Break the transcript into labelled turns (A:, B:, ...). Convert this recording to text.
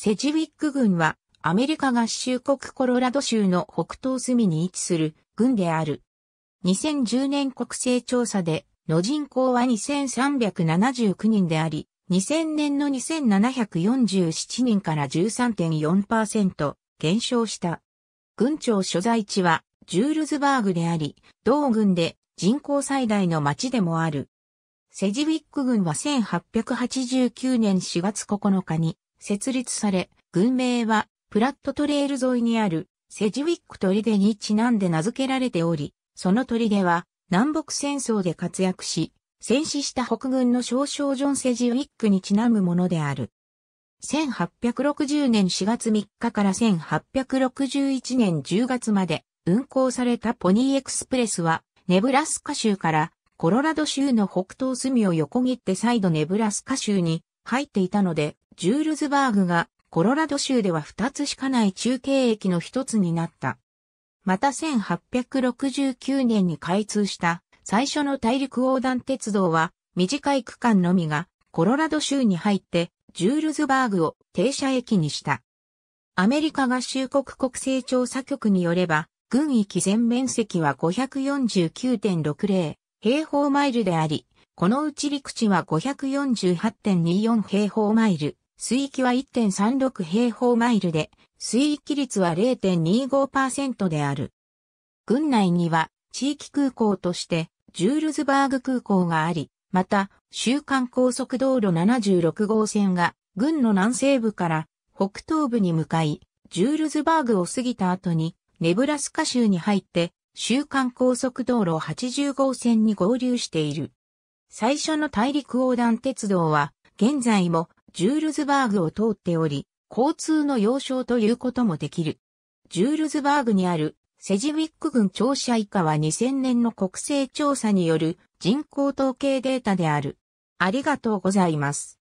A: セジウィック郡はアメリカ合衆国コロラド州の北東隅に位置する郡である。2010年国勢調査での人口は2379人であり、2000年の2747人から13.4%減少した。郡庁所在地はジュールズバーグであり、同郡で人口最大の町でもある。セジウィック郡は1889年4月9日に設立され、軍名はプラットトレール沿いにあるセジウィック砦にちなんで名付けられており、その砦は南北戦争で活躍し、戦死した北軍の少将ジョン・セジウィックにちなむものである。1860年4月3日から1861年10月まで運行されたポニーエクスプレスはネブラスカ州からコロラド州の北東隅を横切って再度ネブラスカ州に入っていたのでジュールズバーグがコロラド州では2つしかない中継駅の一つになった。また1869年に開通した最初の大陸横断鉄道は短い区間のみがコロラド州に入ってジュールズバーグを停車駅にした。アメリカ合衆国国勢調査局によれば、軍域全面積は549.60平方マイルであり、このうち陸地は548.24平方マイル、水域は1.36平方マイルで、水域率は0.25%である。郡内には地域空港としてジュールズバーグ空港があり、また、週間高速道路76号線が、郡の南西部から北東部に向かい、ジュールズバーグを過ぎた後に、ネブラスカ州に入って、週間高速道路80号線に合流している。最初の大陸横断鉄道は、現在もジュールズバーグを通っており、交通の要衝ということもできる。ジュールズバーグにあるセジウィック郡庁舎以下は2000年の国勢調査による人口統計データである。ありがとうございます。